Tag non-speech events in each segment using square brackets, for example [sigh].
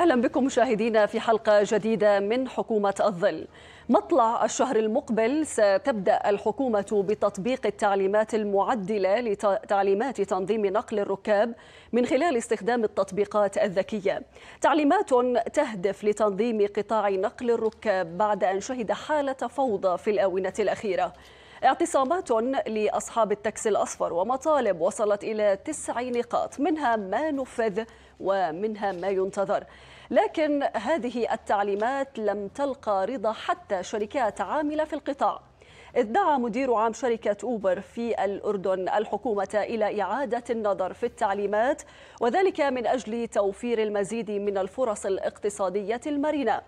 أهلا بكم مشاهدينا في حلقة جديدة من حكومة الظل مطلع الشهر المقبل ستبدأ الحكومة بتطبيق التعليمات المعدلة لتعليمات تنظيم نقل الركاب من خلال استخدام التطبيقات الذكية تعليمات تهدف لتنظيم قطاع نقل الركاب بعد أن شهد حالة فوضى في الآونة الأخيرة اعتصامات لأصحاب التاكسي الأصفر ومطالب وصلت إلى تسع نقاط منها ما نفذ ومنها ما ينتظر لكن هذه التعليمات لم تلقى رضا حتى شركات عاملة في القطاع ادعى مدير عام شركة أوبر في الأردن الحكومة إلى إعادة النظر في التعليمات وذلك من أجل توفير المزيد من الفرص الاقتصادية المرنة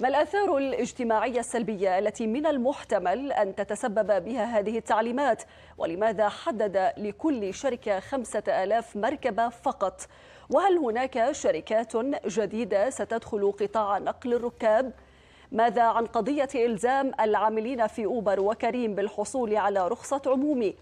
ما الآثار الاجتماعية السلبية التي من المحتمل أن تتسبب بها هذه التعليمات ولماذا حدد لكل شركة خمسة آلاف مركبة فقط وهل هناك شركات جديدة ستدخل قطاع نقل الركاب؟ ماذا عن قضية إلزام العاملين في أوبر وكريم بالحصول على رخصة عمومي؟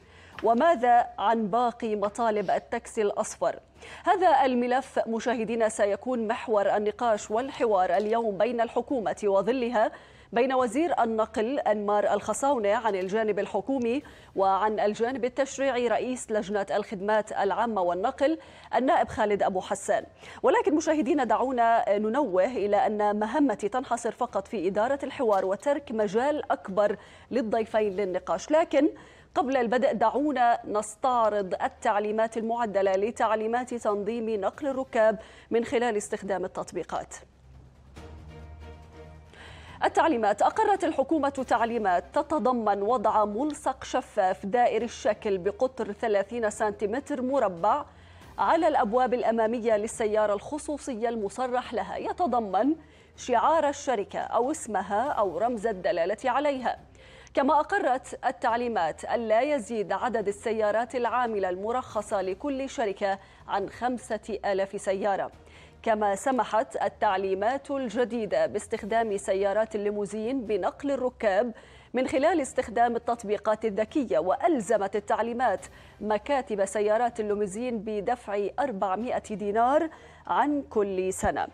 وماذا عن باقي مطالب التاكسي الأصفر؟ هذا الملف مشاهدينا سيكون محور النقاش والحوار اليوم بين الحكومة وظلها بين وزير النقل أنمار الخصاونة عن الجانب الحكومي وعن الجانب التشريعي رئيس لجنة الخدمات العامة والنقل النائب خالد أبو حسان ولكن مشاهدينا دعونا ننوه إلى أن مهمتي تنحصر فقط في إدارة الحوار وترك مجال أكبر للضيفين للنقاش لكن قبل البدء دعونا نستعرض التعليمات المعدله لتعليمات تنظيم نقل الركاب من خلال استخدام التطبيقات التعليمات أقرت الحكومة تعليمات تتضمن وضع ملصق شفاف دائر الشكل بقطر 30 سنتيمتر مربع على الأبواب الأمامية للسيارة الخصوصية المصرح لها يتضمن شعار الشركة أو اسمها أو رمز الدلالة عليها كما أقرت التعليمات ألا يزيد عدد السيارات العاملة المرخصة لكل شركة عن خمسة آلاف سيارة كما سمحت التعليمات الجديدة باستخدام سيارات الليموزين بنقل الركاب من خلال استخدام التطبيقات الذكية وألزمت التعليمات مكاتب سيارات الليموزين بدفع 400 دينار عن كل سنة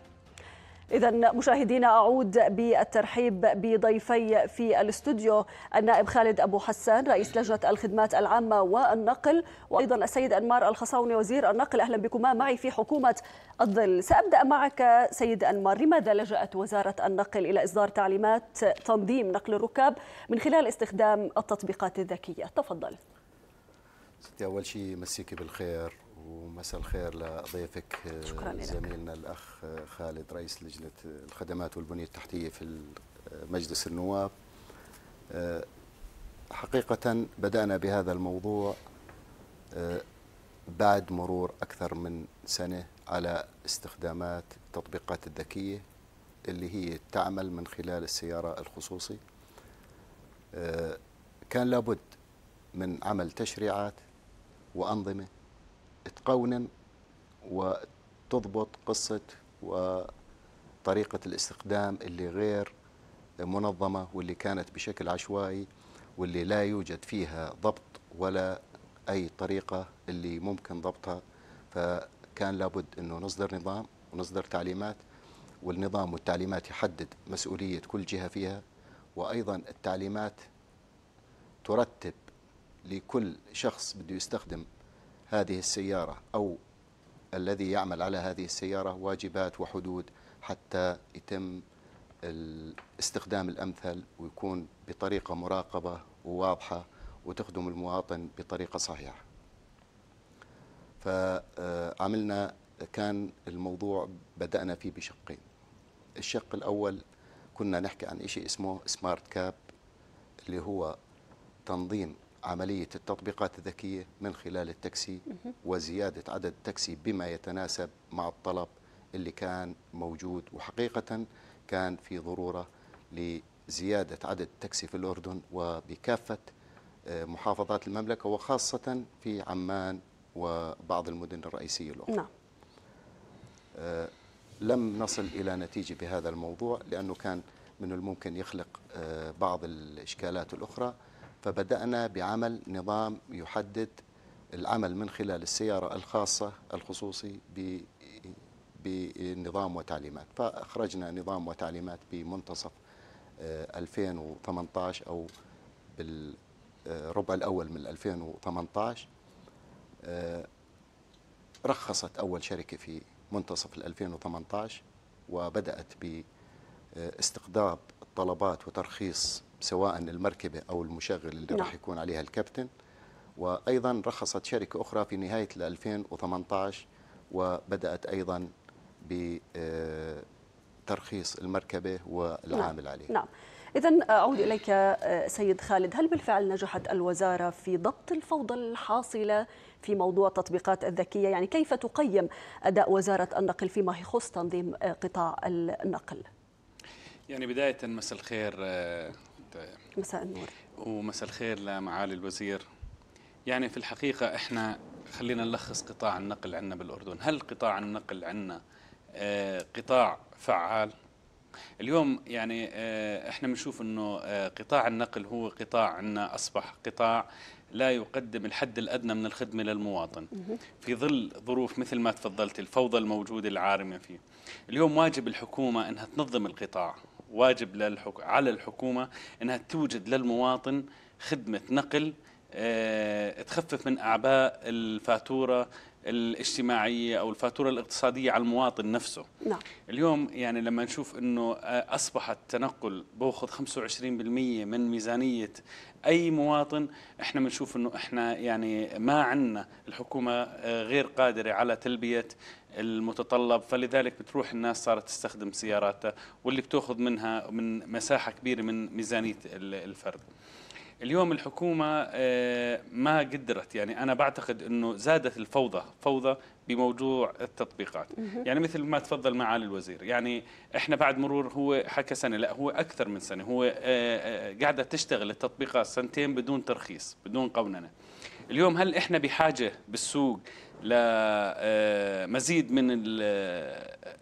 إذا مشاهدينا أعود بالترحيب بضيفي في الاستوديو النائب خالد أبو حسان رئيس لجنة الخدمات العامة والنقل وأيضا السيد أنمار الخصاوني وزير النقل أهلا بكما معي في حكومة الظل سأبدأ معك سيد أنمار لماذا لجأت وزارة النقل إلى إصدار تعليمات تنظيم نقل الركاب من خلال استخدام التطبيقات الذكية تفضل ستي أول شيء مسيكي بالخير ومساء الخير لضيفك آه، زميلنا الاخ آه، خالد رئيس لجنه آه، الخدمات والبنيه التحتيه في مجلس النواب حقيقه بدانا بهذا الموضوع بعد مرور اكثر من سنه على استخدامات التطبيقات الذكيه اللي هي تعمل من خلال السياره الخصوصي كان لابد من عمل تشريعات وانظمه تقونن وتضبط قصة وطريقة الاستخدام اللي غير منظمة واللي كانت بشكل عشوائي واللي لا يوجد فيها ضبط ولا أي طريقة اللي ممكن ضبطها فكان لابد أنه نصدر نظام ونصدر تعليمات والنظام والتعليمات يحدد مسؤولية كل جهة فيها وأيضا التعليمات ترتب لكل شخص بده يستخدم هذه السيارة أو الذي يعمل على هذه السيارة واجبات وحدود حتى يتم الاستخدام الأمثل ويكون بطريقة مراقبة وواضحة وتخدم المواطن بطريقة صحيحة فعملنا كان الموضوع بدأنا فيه بشقين الشق الأول كنا نحكي عن شيء اسمه سمارت كاب اللي هو تنظيم عملية التطبيقات الذكية من خلال التاكسي وزيادة عدد التاكسي بما يتناسب مع الطلب اللي كان موجود وحقيقة كان في ضرورة لزيادة عدد التاكسي في الأردن وبكافة آه، محافظات المملكة وخاصة في عمان وبعض المدن الرئيسية الأخرى نعم. آه، لم نصل إلى نتيجة بهذا الموضوع لأنه كان من الممكن يخلق آه، بعض الإشكالات الأخرى فبدأنا بعمل نظام يحدد العمل من خلال السيارة الخاصة الخصوصي بنظام وتعليمات فأخرجنا نظام وتعليمات بمنتصف 2018 آه، أو بالربع الأول من 2018 آه، رخصت أول شركة في منتصف 2018 وبدأت باستقطاب الطلبات وترخيص سواء المركبة أو المشغل اللي نعم. راح يكون عليها الكابتن وأيضا رخصت شركة أخرى في نهاية 2018 وبدأت أيضا بترخيص آه، المركبة والعامل نعم. نعم إذا آه، أعود إليك آه، سيد خالد هل بالفعل نجحت الوزارة في ضبط الفوضى الحاصلة في موضوع التطبيقات الذكية يعني كيف تقيم أداء وزارة النقل فيما يخص تنظيم قطاع النقل؟ يعني بداية مساء الخير الدائم مساء النور ومساء الخير لمعالي الوزير يعني في الحقيقة احنا خلينا نلخص قطاع النقل عندنا بالأردن هل قطاع النقل عندنا آه، قطاع فعال اليوم يعني آه، احنا بنشوف انه آه، قطاع النقل هو قطاع عندنا اصبح قطاع لا يقدم الحد الادنى من الخدمه للمواطن في ظل ظروف مثل ما تفضلت الفوضى الموجوده العارمه فيه اليوم واجب الحكومه انها تنظم القطاع واجب للحك... على الحكومة أنها توجد للمواطن خدمة نقل آه، تخفف من أعباء الفاتورة الاجتماعية أو الفاتورة الاقتصادية على المواطن نفسه نعم. اليوم يعني لما نشوف أنه آه، أصبح التنقل بوخذ 25% من ميزانية اي مواطن احنا بنشوف انه احنا يعني ما عندنا الحكومه آه، غير قادره على تلبيه المتطلب فلذلك بتروح الناس صارت تستخدم سياراتها واللي بتاخذ منها من مساحه كبيره من ميزانيه الفرد اليوم الحكومة آه، ما قدرت يعني أنا بعتقد أنه زادت الفوضى فوضى بموضوع التطبيقات يعني مثل ما تفضل معالي الوزير يعني إحنا بعد مرور هو حكى سنة لا هو أكثر من سنة هو آه، آه، قاعدة تشتغل التطبيقات سنتين بدون ترخيص بدون قوننة اليوم هل إحنا بحاجة بالسوق لمزيد من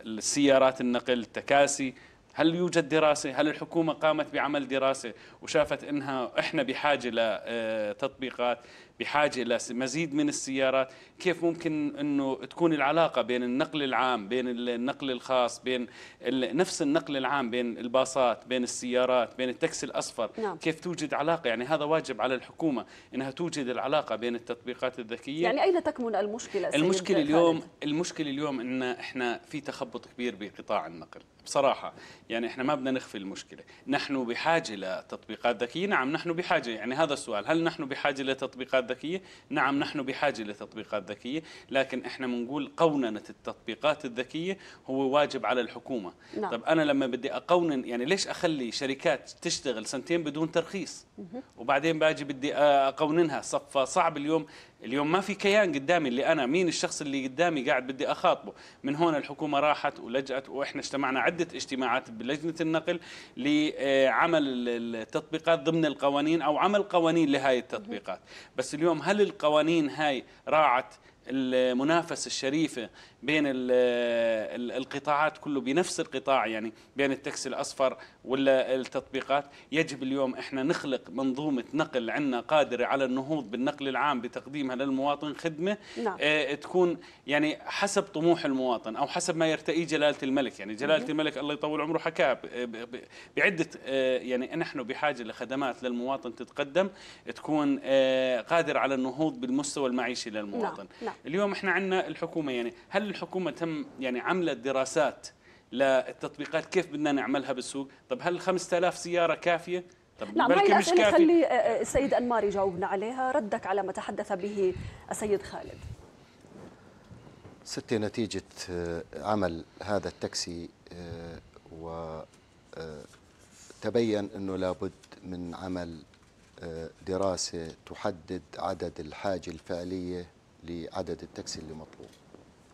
السيارات النقل التكاسي هل يوجد دراسة هل الحكومة قامت بعمل دراسة وشافت أنها إحنا بحاجة لتطبيقات بحاجه لمزيد من السيارات كيف ممكن انه تكون العلاقه بين النقل العام بين النقل الخاص بين نفس النقل العام بين الباصات بين السيارات بين التاكسي الاصفر نعم. كيف توجد علاقه يعني هذا واجب على الحكومه انها توجد العلاقه بين التطبيقات الذكيه يعني اين تكمن المشكله المشكله اليوم خالد. المشكله اليوم ان احنا في تخبط كبير بقطاع النقل بصراحه يعني احنا ما بدنا نخفي المشكله نحن بحاجه لتطبيقات ذكيه نعم نحن بحاجه يعني هذا السؤال هل نحن بحاجه لتطبيقات ذكية نعم نحن بحاجة لتطبيقات ذكية لكن احنا منقول قوننة التطبيقات الذكية هو واجب على الحكومة نعم. طب أنا لما بدي أقونن يعني ليش أخلي شركات تشتغل سنتين بدون ترخيص وبعدين باجي بدي أقوننها صفة صعب اليوم اليوم ما في كيان قدامي اللي انا مين الشخص اللي قدامي قاعد بدي اخاطبه من هون الحكومه راحت ولجأت واحنا اجتمعنا عده اجتماعات بلجنه النقل لعمل التطبيقات ضمن القوانين او عمل قوانين لهذه التطبيقات بس اليوم هل القوانين هاي راعت المنافسه الشريفه بين القطاعات كله بنفس القطاع يعني بين التاكسي الاصفر ولا التطبيقات يجب اليوم احنا نخلق منظومه نقل عندنا قادره على النهوض بالنقل العام بتقديمها للمواطن خدمه نعم. اه تكون يعني حسب طموح المواطن او حسب ما يرتئي جلاله الملك يعني جلاله مم. الملك الله يطول عمره حكى بعده اه يعني نحن بحاجه لخدمات للمواطن تتقدم تكون اه قادر على النهوض بالمستوى المعيشي للمواطن نعم. نعم. اليوم احنا عندنا الحكومه يعني هل الحكومه تم يعني عملت دراسات للتطبيقات كيف بدنا نعملها بالسوق طب هل 5000 سياره كافيه طب نعم هاي الأسئلة خلي آه، آه، السيد أنمار يجاوبنا عليها ردك على ما تحدث به السيد خالد ستي نتيجة آه، عمل هذا التاكسي و تبين أنه لابد من عمل دراسة تحدد عدد الحاجة الفعلية لعدد التاكسي اللي مطلوب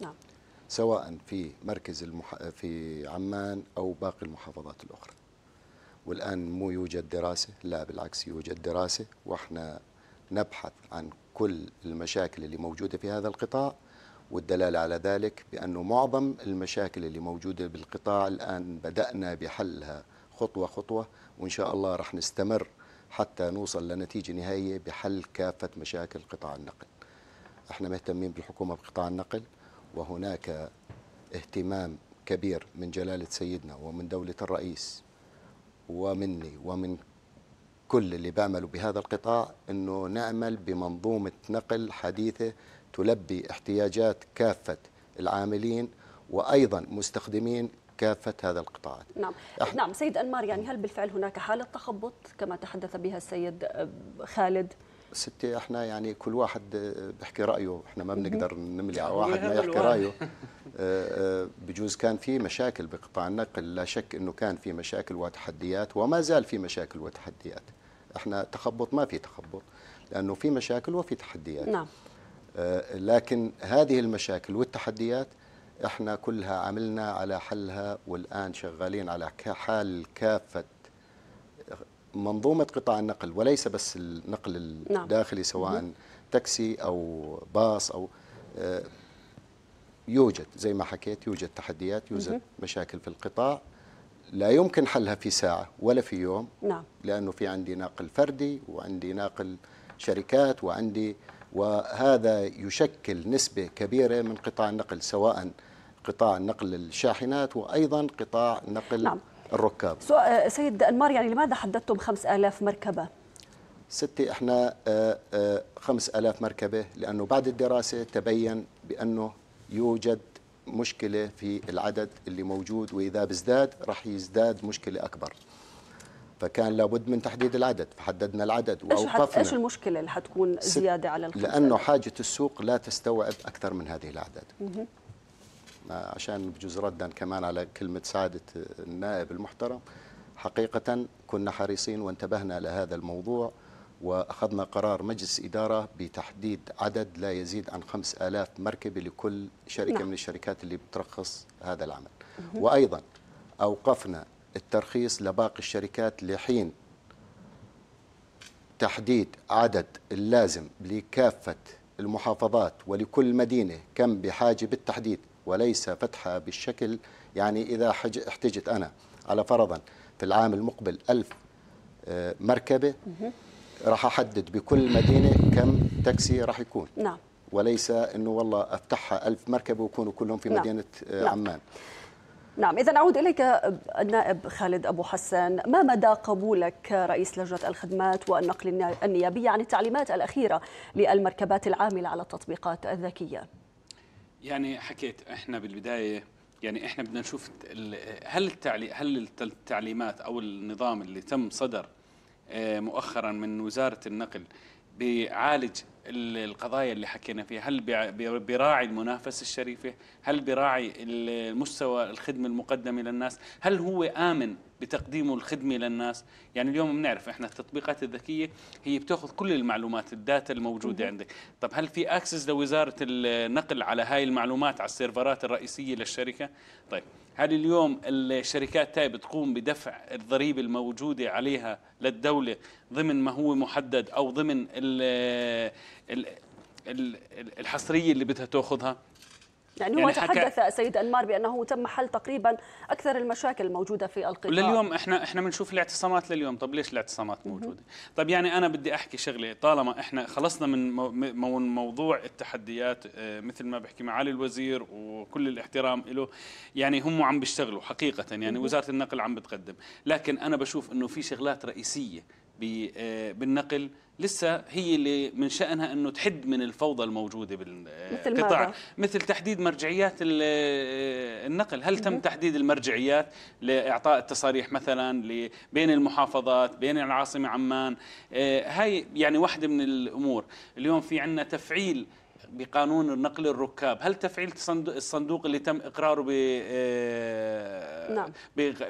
نعم سواء في مركز المح... في عمان او باقي المحافظات الاخرى والان مو يوجد دراسه لا بالعكس يوجد دراسه واحنا نبحث عن كل المشاكل اللي موجوده في هذا القطاع والدلاله على ذلك بانه معظم المشاكل اللي موجوده بالقطاع الان بدانا بحلها خطوه خطوه وان شاء الله راح نستمر حتى نوصل لنتيجه نهائيه بحل كافه مشاكل قطاع النقل احنا مهتمين بالحكومة بقطاع النقل وهناك اهتمام كبير من جلالة سيدنا ومن دولة الرئيس ومني ومن كل اللي بعملوا بهذا القطاع انه نعمل بمنظومه نقل حديثه تلبي احتياجات كافه العاملين وايضا مستخدمين كافه هذا القطاعات. نعم، أح... نعم سيد انمار يعني هل بالفعل هناك حاله تخبط كما تحدث بها السيد خالد؟ ستي احنا يعني كل واحد آه، بحكي رايه احنا ما بنقدر نملي على يعني واحد ما يحكي رايه [laughs] آه، آه، بجوز كان في مشاكل بقطاع النقل لا شك انه كان في مشاكل وتحديات وما زال في مشاكل وتحديات احنا تخبط ما في تخبط لانه في مشاكل وفي تحديات نعم لكن هذه المشاكل والتحديات احنا كلها عملنا على حلها والان شغالين على حال كافه منظومه قطاع النقل وليس بس النقل نعم. الداخلي سواء تاكسي او باص او آه، يوجد زي ما حكيت يوجد تحديات يوجد مشاكل في القطاع لا يمكن حلها في ساعة ولا في يوم نعم. لأنه في عندي ناقل فردي وعندي ناقل شركات وعندي وهذا يشكل نسبة كبيرة من قطاع النقل سواء قطاع نقل الشاحنات وأيضا قطاع نقل نعم. الركاب آه، سيد أنمار يعني لماذا حددتم 5000 مركبة؟ ستي احنا 5000 آه، آه، مركبة لأنه بعد الدراسة تبين بأنه يوجد مشكلة في العدد اللي موجود وإذا بزداد رح يزداد مشكلة أكبر فكان لابد من تحديد العدد فحددنا العدد واوقفنا ايش المشكله اللي حتكون زياده على الخمسة لانه حاجه السوق لا تستوعب اكثر من هذه الاعداد عشان بجوز ردا كمان على كلمة سعادة النائب المحترم حقيقة كنا حريصين وانتبهنا لهذا الموضوع وأخذنا قرار مجلس إدارة بتحديد عدد لا يزيد عن 5000 مركبة لكل شركة نعم. من الشركات اللي بترخص هذا العمل مه. وأيضا أوقفنا الترخيص لباقي الشركات لحين تحديد عدد اللازم لكافة المحافظات ولكل مدينة كم بحاجة بالتحديد وليس فتحها بالشكل يعني إذا احتجت أنا على فرضا في العام المقبل ألف آه، مركبة راح أحدد بكل مدينة كم تاكسي راح يكون نعم وليس أنه والله أفتحها ألف مركبة ويكونوا كلهم في نعم. مدينة آه، نعم. عمان نعم إذا أعود إليك النائب آه، خالد أبو حسان ما مدى قبولك رئيس لجنة الخدمات والنقل النيابية عن التعليمات الأخيرة للمركبات العاملة على التطبيقات الذكية؟ يعني حكيت احنا بالبدايه يعني احنا بدنا نشوف هل التعلي هل التعليمات او النظام اللي تم صدر آه، مؤخرا من وزاره النقل بيعالج القضايا اللي حكينا فيها هل بيراعي المنافسة الشريفة هل بيراعي المستوى الخدمة المقدمة للناس هل هو آمن بتقديمه الخدمه للناس يعني اليوم بنعرف احنا التطبيقات الذكيه هي بتاخذ كل المعلومات الداتا الموجوده عندك طب هل في اكسس لوزاره النقل على هاي المعلومات على السيرفرات الرئيسيه للشركه طيب هل اليوم الشركات تاي بتقوم بدفع الضريبة الموجودة عليها للدولة ضمن ما هو محدد أو ضمن الـ الـ الحصرية اللي بدها تأخذها يعني, يعني هو تحدث سيد انمار بانه تم حل تقريبا اكثر المشاكل الموجوده في القطاع لليوم احنا احنا بنشوف الاعتصامات لليوم طب ليش الاعتصامات موجوده طب يعني انا بدي احكي شغله طالما احنا خلصنا من مو موضوع التحديات آه، مثل ما بحكي معالي الوزير وكل الاحترام له يعني هم عم بيشتغلوا حقيقه يعني وزاره النقل عم بتقدم لكن انا بشوف انه في شغلات رئيسيه آه، بالنقل لسه هي اللي من شأنها أنه تحد من الفوضى الموجودة بالقطاع مثل, مثل تحديد مرجعيات النقل هل تم تحديد المرجعيات لإعطاء التصاريح مثلا بين المحافظات بين العاصمة عمان آه، هاي يعني واحدة من الأمور اليوم في عندنا تفعيل بقانون نقل الركاب هل تفعيل الصندوق اللي تم إقراره ب آه، نعم.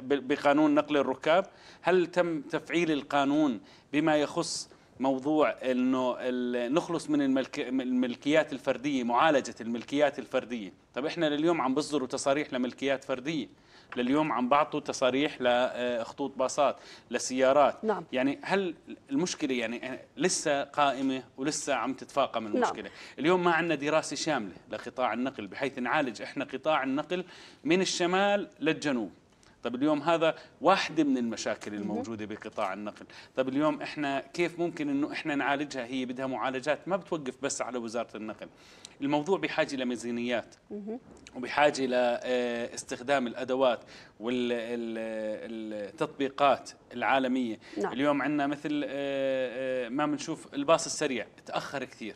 بقانون نقل الركاب هل تم تفعيل القانون بما يخص موضوع انه نخلص من الملك الملكيات الفرديه معالجه الملكيات الفرديه طب احنا لليوم عم بصدروا تصاريح لملكيات فرديه لليوم عم بعطوا تصاريح لخطوط آه، باصات لسيارات نعم. يعني هل المشكله يعني لسه قائمه ولسه عم تتفاقم نعم. المشكله نعم. اليوم ما عندنا دراسه شامله لقطاع النقل بحيث نعالج احنا قطاع النقل من الشمال للجنوب طب اليوم هذا واحدة من المشاكل الموجودة بقطاع النقل طب اليوم إحنا كيف ممكن أنه إحنا نعالجها هي بدها معالجات ما بتوقف بس على وزارة النقل الموضوع بحاجة لميزانيات وبحاجة لاستخدام آه، الأدوات والتطبيقات العالمية نعم. اليوم عندنا مثل آه، آه، ما بنشوف الباص السريع تأخر كثير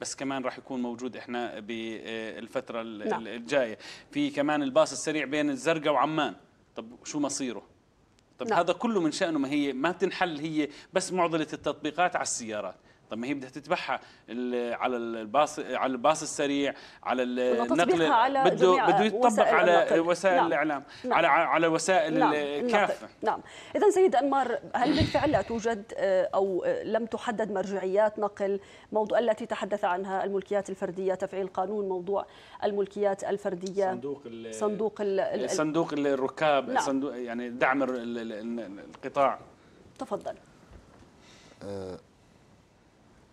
بس كمان راح يكون موجود احنا بالفتره نعم. الجايه في كمان الباص السريع بين الزرقاء وعمان طب شو مصيره طب لا. نعم. هذا كله من شأنه ما هي ما تنحل هي بس معضلة التطبيقات على السيارات طب ما هي بدها تتبعها على الباص على الباص السريع على النقل على بده بده يتطبق على وسائل نعم. الاعلام نعم. على على وسائل نعم. كافه نعم, نعم. اذا سيد انمار هل بالفعل لا توجد آه، او آه، لم تحدد مرجعيات نقل موضوع التي تحدث عنها الملكيات الفرديه تفعيل قانون موضوع الملكيات الفرديه صندوق الـ صندوق ال صندوق الركاب نعم. صندوق يعني دعم القطاع تفضل أه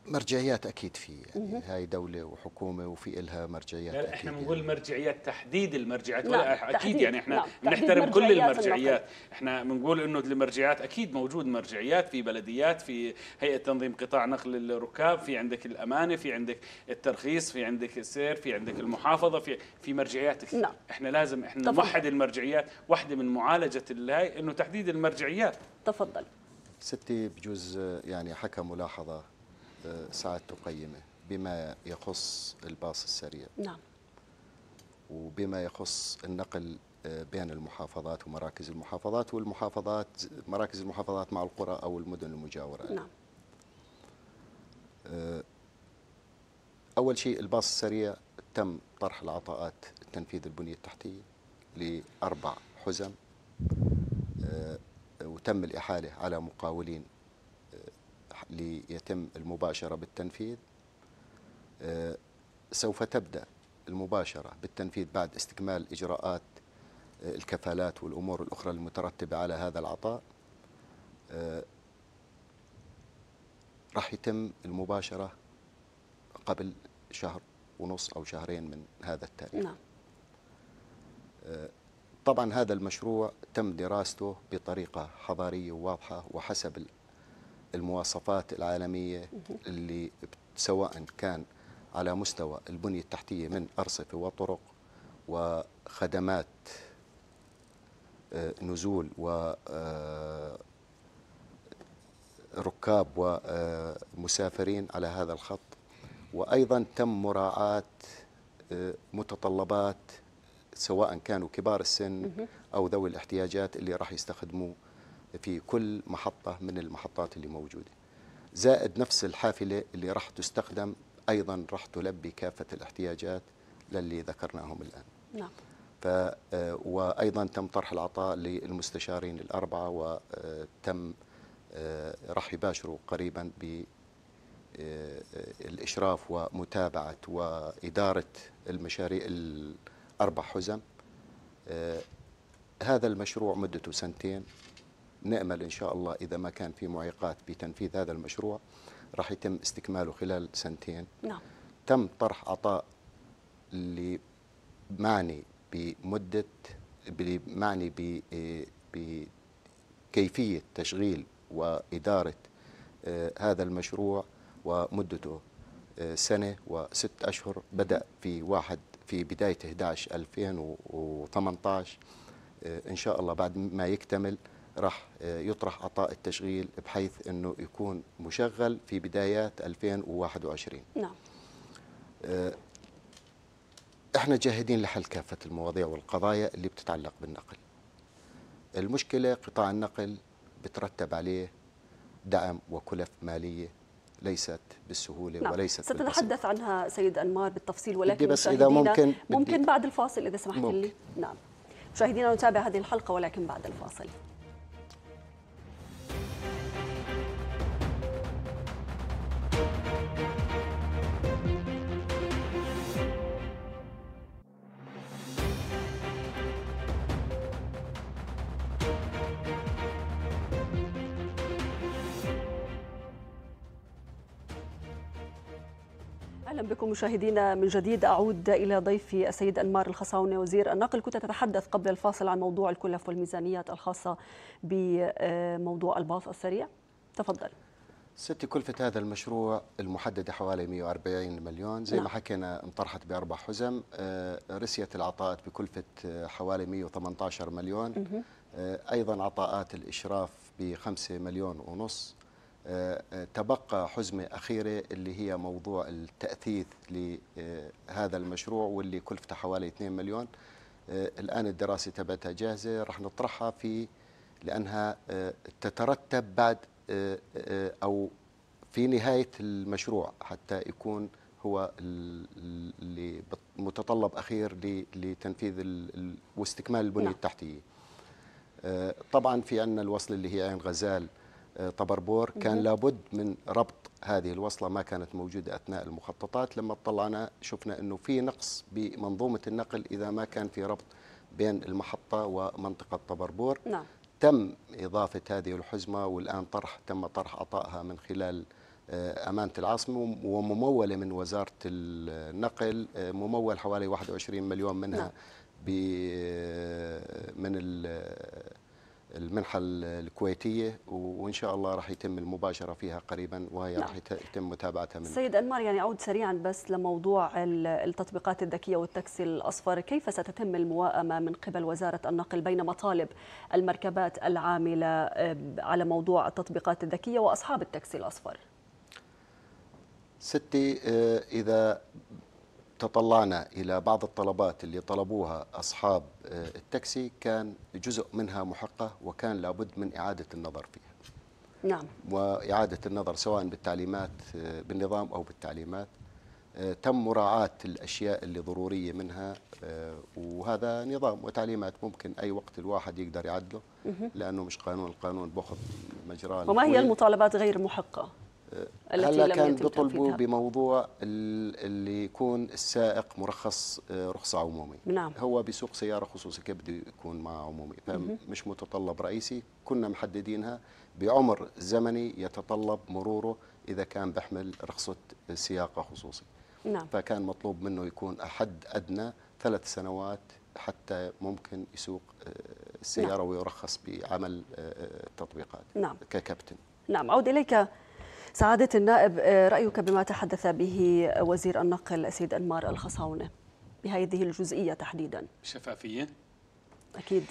مرجعيات اكيد في يعني هاي دوله وحكومه وفي إلها مرجعيات لا, لا احنا بنقول يعني مرجعيات تحديد المرجعيات ولا نعم، تحديد اكيد يعني احنا نعم، بنحترم كل المرجعيات احنا بنقول انه المرجعيات اكيد موجود مرجعيات في بلديات في هيئه تنظيم قطاع نقل الركاب في عندك الامانه في عندك الترخيص في عندك السير في عندك المحافظه في في مرجعيات كثير نعم. احنا لازم احنا نوحد المرجعيات واحده من معالجه الهاي انه تحديد المرجعيات تفضل ستي بجوز يعني حكى ملاحظه ساعات تقيمه بما يخص الباص السريع نعم وبما يخص النقل آه، بين المحافظات ومراكز المحافظات والمحافظات مراكز المحافظات مع القرى أو المدن المجاورة نعم آه، أول شيء الباص السريع تم طرح العطاءات تنفيذ البنية التحتية لأربع حزم آه، وتم الإحالة على مقاولين ليتم المباشرة بالتنفيذ آه، سوف تبدأ المباشرة بالتنفيذ بعد استكمال إجراءات آه، الكفالات والأمور الأخرى المترتبة على هذا العطاء آه، راح يتم المباشرة قبل شهر ونص أو شهرين من هذا التاريخ نعم. طبعا هذا المشروع تم دراسته بطريقة حضارية وواضحه وحسب المواصفات العالمية اللي سواء كان على مستوى البنية التحتية من أرصفة وطرق وخدمات آه، نزول و آه، ركاب ومسافرين آه، على هذا الخط وأيضا تم مراعاة متطلبات سواء كانوا كبار السن أو ذوي الاحتياجات اللي راح يستخدموا في كل محطة من المحطات اللي موجودة زائد نفس الحافلة اللي راح تستخدم أيضا راح تلبي كافة الاحتياجات للي ذكرناهم الآن نعم ف آه، وأيضا تم طرح العطاء للمستشارين الأربعة وتم آه، آه، راح يباشروا قريبا ب الإشراف ومتابعة وإدارة المشاريع الأربع حزم هذا المشروع مدته سنتين نأمل إن شاء الله إذا ما كان في معيقات بتنفيذ هذا المشروع راح يتم استكماله خلال سنتين نعم. تم طرح عطاء اللي معني بمدة معني بكيفية تشغيل وإدارة آه، هذا المشروع ومدته آه، سنة وست أشهر بدأ في واحد في بداية 11 2018 آه، إن شاء الله بعد ما يكتمل راح آه، يطرح عطاء التشغيل بحيث انه يكون مشغل في بدايات 2021 نعم آه، احنا جاهدين لحل كافه المواضيع والقضايا اللي بتتعلق بالنقل المشكله قطاع النقل بترتب عليه دعم وكلف ماليه ليست بالسهوله نعم. وليست ستتحدث عنها سيد انمار بالتفصيل ولكن بس اذا ممكن ممكن بعد الفاصل اذا سمحت ممكن. لي نعم مشاهدينا نتابع هذه الحلقه ولكن بعد الفاصل بكم مشاهدينا من جديد أعود إلى ضيفي السيد أنمار الخصاونة وزير النقل كنت تتحدث قبل الفاصل عن موضوع الكلف والميزانيات الخاصة بموضوع الباص السريع تفضل ست كلفة هذا المشروع المحددة حوالي 140 مليون زي نعم. ما حكينا انطرحت بأربع حزم آه، رسية العطاءات بكلفة آه، حوالي 118 مليون مه. آه، أيضا عطاءات الإشراف بخمسة مليون ونص تبقى حزمة أخيرة اللي هي موضوع التأثيث لهذا المشروع واللي كلفته حوالي 2 مليون آه، الآن الدراسة تبعتها جاهزة رح نطرحها في لأنها آه، تترتب بعد آه، أو في نهاية المشروع حتى يكون هو اللي متطلب أخير لتنفيذ واستكمال البنية نعم. التحتية طبعا في عندنا الوصل اللي هي عين غزال آه، طبربور كان لابد من ربط هذه الوصلة ما كانت موجودة أثناء المخططات لما طلعنا شفنا أنه في نقص بمنظومة النقل إذا ما كان في ربط بين المحطة ومنطقة طبربور نعم. تم إضافة هذه الحزمة والآن طرح تم طرح عطائها من خلال آه، أمانة العاصمة وممولة من وزارة النقل آه، ممول حوالي 21 مليون منها نعم. من المنحه الكويتيه وان شاء الله راح يتم المباشره فيها قريبا وهي نعم. راح يتم متابعتها من سيد انمار يعني اعود سريعا بس لموضوع التطبيقات الذكيه والتاكسي الاصفر كيف ستتم الموائمه من قبل وزاره النقل بين مطالب المركبات العامله آه، على موضوع التطبيقات الذكيه واصحاب التاكسي الاصفر ستي آه، اذا تطلعنا إلى بعض الطلبات اللي طلبوها أصحاب آه، التاكسي كان جزء منها محقة وكان لابد من إعادة النظر فيها نعم وإعادة النظر سواء بالتعليمات آه، بالنظام أو بالتعليمات آه، تم مراعاة الأشياء اللي ضرورية منها وهذا نظام وتعليمات ممكن أي وقت الواحد يقدر يعدله لأنه مش قانون القانون بأخذ مجرى وما هي المطالبات غير محقة؟ التي هلا كان بيطلبوا بموضوع اللي يكون السائق مرخص آه، رخصه عمومي نعم. هو بيسوق سياره خصوصي كيف بده يكون مع عمومي فمش متطلب رئيسي كنا محددينها بعمر زمني يتطلب مروره اذا كان بحمل رخصه سياقه خصوصي نعم. فكان مطلوب منه يكون حد ادنى ثلاث سنوات حتى ممكن يسوق آه، السياره نعم. ويرخص بعمل التطبيقات آه، نعم. ككابتن نعم اعود اليك سعادة النائب آه، رأيك بما تحدث به وزير النقل السيد أنمار الخصاونة بهذه الجزئية تحديدا شفافية أكيد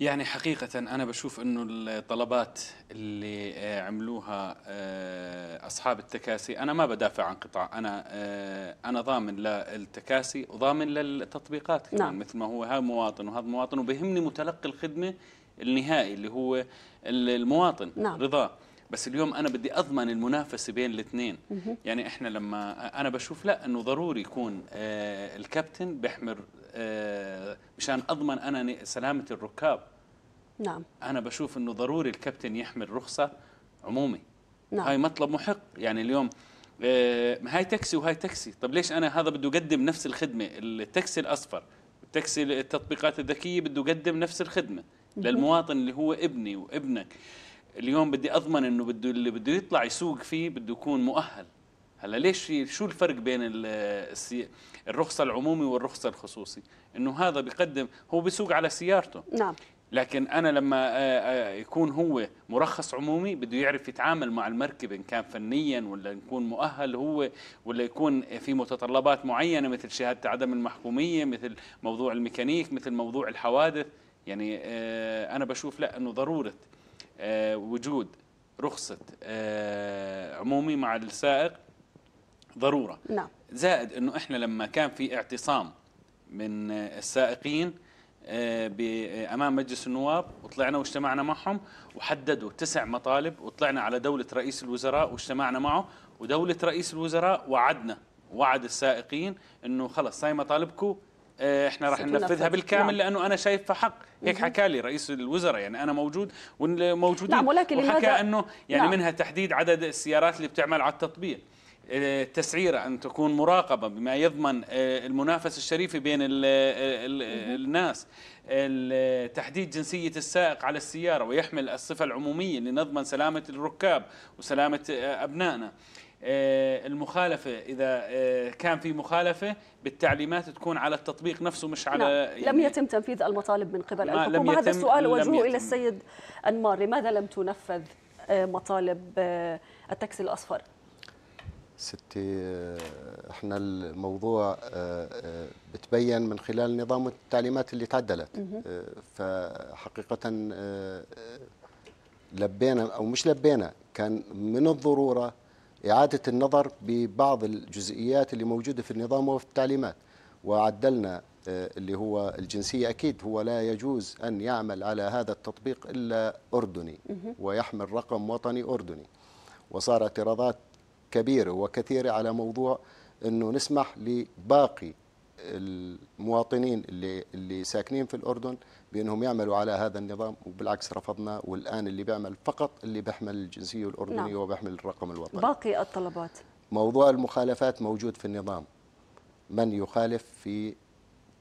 يعني حقيقة أنا بشوف أنه الطلبات اللي عملوها آه، أصحاب التكاسي أنا ما بدافع عن قطاع أنا آه، أنا ضامن للتكاسي وضامن للتطبيقات كمان نعم. مثل ما هو هذا مواطن وهذا مواطن وبهمني متلقي الخدمة النهائي اللي هو المواطن نعم. رضاه بس اليوم انا بدي اضمن المنافسه بين الاثنين يعني احنا لما انا بشوف لا انه ضروري يكون آه، الكابتن بيحمر آه، مشان اضمن انا سلامه الركاب نعم انا بشوف انه ضروري الكابتن يحمل رخصه عمومي نعم. هاي مطلب محق يعني اليوم آه، هاي تاكسي وهاي تاكسي طب ليش انا هذا بده يقدم نفس الخدمه التاكسي الاصفر التاكسي التطبيقات الذكيه بده يقدم نفس الخدمه للمواطن اللي هو ابني وابنك اليوم بدي اضمن انه بده اللي بده يطلع يسوق فيه بده يكون مؤهل هلا ليش شو الفرق بين الرخصه العمومي والرخصه الخصوصي انه هذا بيقدم هو بيسوق على سيارته نعم لكن انا لما آه، آه، يكون هو مرخص عمومي بده يعرف يتعامل مع المركبه ان كان فنيا ولا يكون مؤهل هو ولا يكون في متطلبات معينه مثل شهاده عدم المحكوميه مثل موضوع الميكانيك مثل موضوع الحوادث يعني آه، انا بشوف لا انه ضروره آه، وجود رخصة آه، عمومي مع السائق ضرورة نعم. زائد أنه إحنا لما كان في اعتصام من السائقين آه، امام مجلس النواب وطلعنا واجتمعنا معهم وحددوا تسع مطالب وطلعنا على دوله رئيس الوزراء واجتمعنا معه ودوله رئيس الوزراء وعدنا وعد السائقين انه خلص هاي مطالبكم آه، احنا راح ننفذها بالكامل نعم. لانه انا شايفها حق هيك حكى لي رئيس الوزراء يعني انا موجود وموجودين نعم ولكن وحكى انه يعني نعم. منها تحديد عدد السيارات اللي بتعمل على التطبيق التسعيرة آه، أن تكون مراقبة بما يضمن آه، المنافسة الشريفة بين الناس تحديد جنسية السائق على السيارة ويحمل الصفة العمومية لنضمن سلامة الركاب وسلامة أبنائنا آه، المخالفة إذا آه، كان في مخالفة بالتعليمات تكون على التطبيق نفسه مش على نعم. يعني لم يتم تنفيذ المطالب من قبل الحكومة هذا السؤال وجهه إلى السيد أنمار لماذا لم تنفذ آه، مطالب التاكسي الأصفر؟ ستي احنا الموضوع بتبين من خلال نظام التعليمات اللي تعدلت فحقيقة لبينا أو مش لبينا كان من الضرورة إعادة النظر ببعض الجزئيات اللي موجودة في النظام وفي التعليمات وعدلنا آه، اللي هو الجنسية أكيد هو لا يجوز أن يعمل على هذا التطبيق إلا أردني ويحمل رقم وطني أردني وصار اعتراضات كبيرة وكثيرة على موضوع أنه نسمح لباقي المواطنين اللي اللي ساكنين في الاردن بانهم يعملوا على هذا النظام وبالعكس رفضنا والان اللي بيعمل فقط اللي بيحمل الجنسيه الاردنيه نعم. وبيحمل الرقم الوطني باقي الطلبات موضوع المخالفات موجود في النظام من يخالف في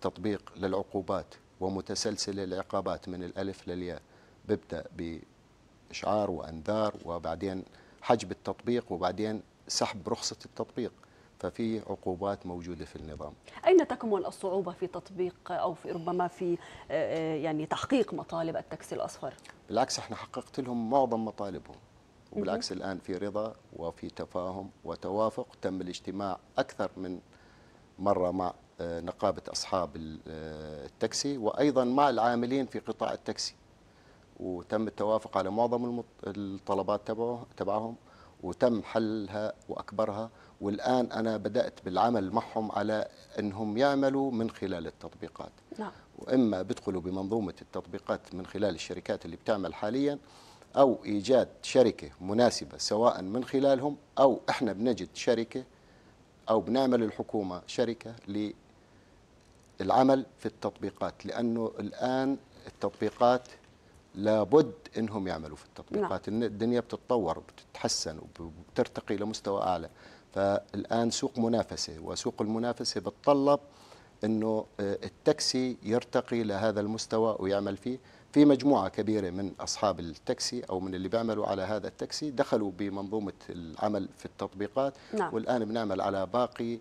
تطبيق للعقوبات ومتسلسل العقابات من الالف للياء بيبدا باشعار وانذار وبعدين حجب التطبيق وبعدين سحب رخصه التطبيق ففي عقوبات موجوده في النظام. اين تكمن الصعوبه في تطبيق او في ربما في آه، آه، يعني تحقيق مطالب التاكسي الاصفر؟ بالعكس احنا حققت لهم معظم مطالبهم. وبالعكس الان في رضا وفي تفاهم وتوافق تم الاجتماع اكثر من مره مع آه، نقابه اصحاب التاكسي وايضا مع العاملين في قطاع التاكسي. وتم التوافق على معظم الطلبات تبعهم وتم حلها واكبرها والان انا بدات بالعمل معهم على انهم يعملوا من خلال التطبيقات نعم واما بيدخلوا بمنظومه التطبيقات من خلال الشركات اللي بتعمل حاليا او ايجاد شركه مناسبه سواء من خلالهم او احنا بنجد شركه او بنعمل الحكومه شركه للعمل في التطبيقات لانه الان التطبيقات لابد انهم يعملوا في التطبيقات نعم. الدنيا بتتطور وبتتحسن وبترتقي لمستوى اعلى فالان سوق منافسه وسوق المنافسه بتطلب انه آه، التاكسي يرتقي لهذا المستوى ويعمل فيه في مجموعه كبيره من اصحاب التاكسي او من اللي بيعملوا على هذا التاكسي دخلوا بمنظومه العمل في التطبيقات نعم. والان بنعمل على باقي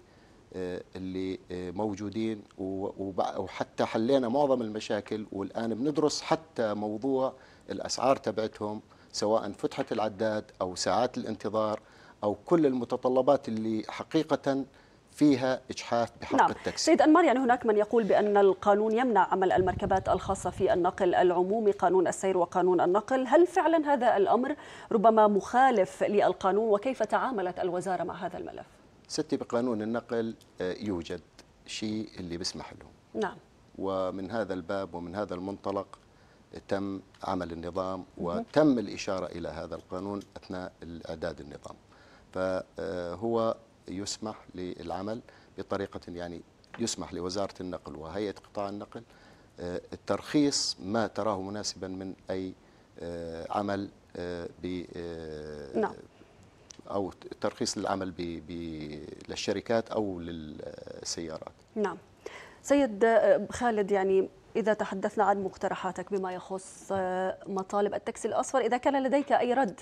آه، اللي آه، موجودين وحتى حلينا معظم المشاكل والآن بندرس حتى موضوع الأسعار تبعتهم سواء فتحة العداد أو ساعات الانتظار أو كل المتطلبات اللي حقيقة فيها إجحاف بحق نعم. التاكسي سيد أنمار يعني هناك من يقول بأن القانون يمنع عمل المركبات الخاصة في النقل العمومي قانون السير وقانون النقل هل فعلا هذا الأمر ربما مخالف للقانون وكيف تعاملت الوزارة مع هذا الملف؟ ستي بقانون النقل آه، يوجد شيء اللي بيسمح لهم نعم ومن هذا الباب ومن هذا المنطلق تم عمل النظام وتم الإشارة إلى هذا القانون أثناء إعداد النظام فهو آه، يسمح للعمل بطريقة يعني يسمح لوزارة النقل وهيئة قطاع النقل آه، الترخيص ما تراه مناسبا من أي عمل ب نعم. أو ترخيص للعمل للشركات أو للسيارات نعم سيد آه، خالد يعني إذا تحدثنا عن مقترحاتك بما يخص آه، مطالب التاكسي الأصفر إذا كان لديك أي رد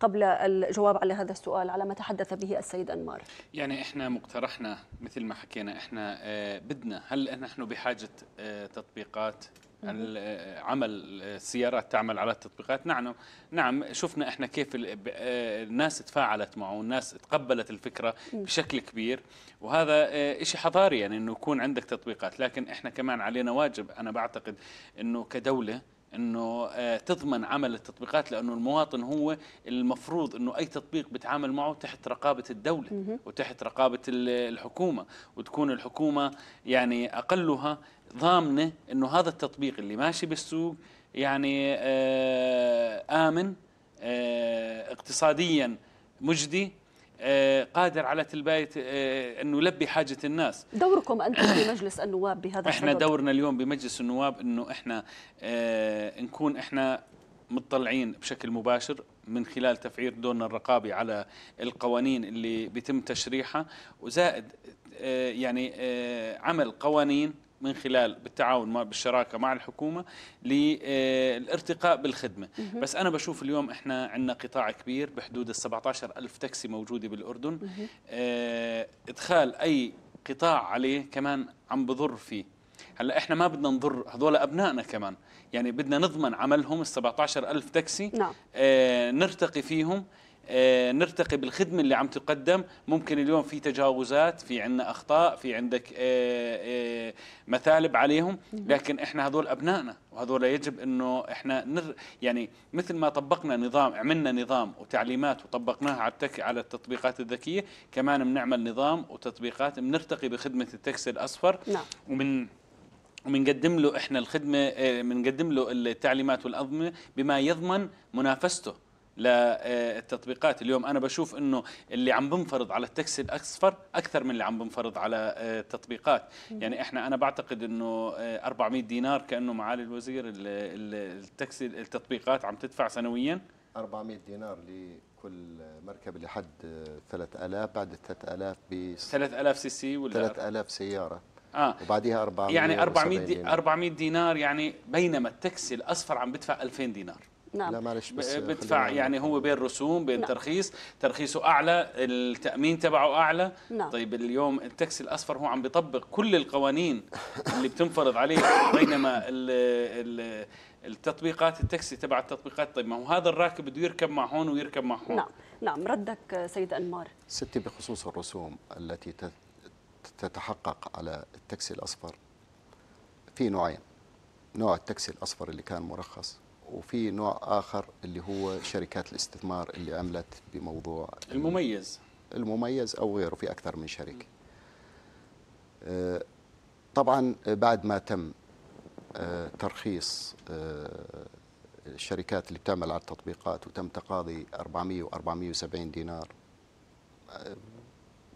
قبل الجواب على هذا السؤال على ما تحدث به السيد أنمار يعني إحنا مقترحنا مثل ما حكينا إحنا آه، بدنا هل نحن بحاجة تطبيقات عمل السيارات تعمل على التطبيقات نعم نعم شفنا احنا كيف الناس تفاعلت معه الناس تقبلت الفكره بشكل كبير وهذا آه، شيء حضاري يعني انه يكون عندك تطبيقات لكن احنا كمان علينا واجب انا بعتقد انه كدوله انه آه، تضمن عمل التطبيقات لانه المواطن هو المفروض انه اي تطبيق بتعامل معه تحت رقابه الدوله وتحت رقابه الحكومه وتكون الحكومه يعني اقلها ضامنه انه هذا التطبيق اللي ماشي بالسوق يعني آه، امن آه، اقتصاديا مجدي آه، قادر على تلبية آه، أنه يلبي حاجة الناس دوركم أنتم في مجلس النواب بهذا احنا الصدد. دورنا اليوم بمجلس النواب أنه احنا آه، نكون احنا مطلعين بشكل مباشر من خلال تفعيل دورنا الرقابي على القوانين اللي بيتم تشريحها وزائد يعني عمل قوانين من خلال بالتعاون مع بالشراكه مع الحكومه للارتقاء آه، بالخدمه بس انا بشوف اليوم احنا عندنا قطاع كبير بحدود ال 17 ألف تاكسي موجوده بالاردن آه، ادخال اي قطاع عليه كمان عم بضر فيه هلا احنا ما بدنا نضر هذول ابنائنا كمان يعني بدنا نضمن عملهم ال 17000 تاكسي نعم. آه نرتقي فيهم آه، نرتقي بالخدمه اللي عم تقدم ممكن اليوم في تجاوزات في عندنا اخطاء في عندك آه، آه، مثالب عليهم لكن احنا هذول ابنائنا وهذول يجب انه احنا نر يعني مثل ما طبقنا نظام عملنا نظام وتعليمات وطبقناها على التك على التطبيقات الذكيه كمان بنعمل نظام وتطبيقات بنرتقي بخدمه التكس الاصفر نعم. ومن ومنقدم له احنا الخدمه بنقدم له التعليمات والانظمه بما يضمن منافسته للتطبيقات اليوم انا بشوف انه اللي عم بنفرض على التاكسي الاصفر اكثر من اللي عم بنفرض على آه، التطبيقات يعني احنا انا بعتقد انه 400 آه، دينار كانه معالي الوزير التاكسي التطبيقات عم تدفع سنويا 400 دينار لكل مركب لحد 3000 بعد 3000 ب 3000 سي سي ولا 3000 سياره اه وبعديها 400 يعني 400 400 دينار يعني بينما التاكسي الاصفر عم بدفع 2000 دينار نعم لا معلش بس بدفع يعني هو بين رسوم بين نعم. ترخيص ترخيصه اعلى التامين تبعه اعلى نعم. طيب اليوم التاكسي الاصفر هو عم بيطبق كل القوانين اللي بتنفرض عليه بينما ال ال التطبيقات التاكسي تبع التطبيقات طيب ما هو هذا الراكب بده يركب مع هون ويركب مع هون نعم نعم ردك سيد انمار ستي بخصوص الرسوم التي تتحقق على التاكسي الاصفر في نوعين نوع التاكسي الاصفر اللي كان مرخص وفي نوع آخر اللي هو شركات الاستثمار اللي عملت بموضوع المميز المميز أو غيره في أكثر من شركة آه، طبعا آه، بعد ما تم آه، ترخيص الشركات اللي بتعمل على التطبيقات وتم تقاضي 400 و 470 دينار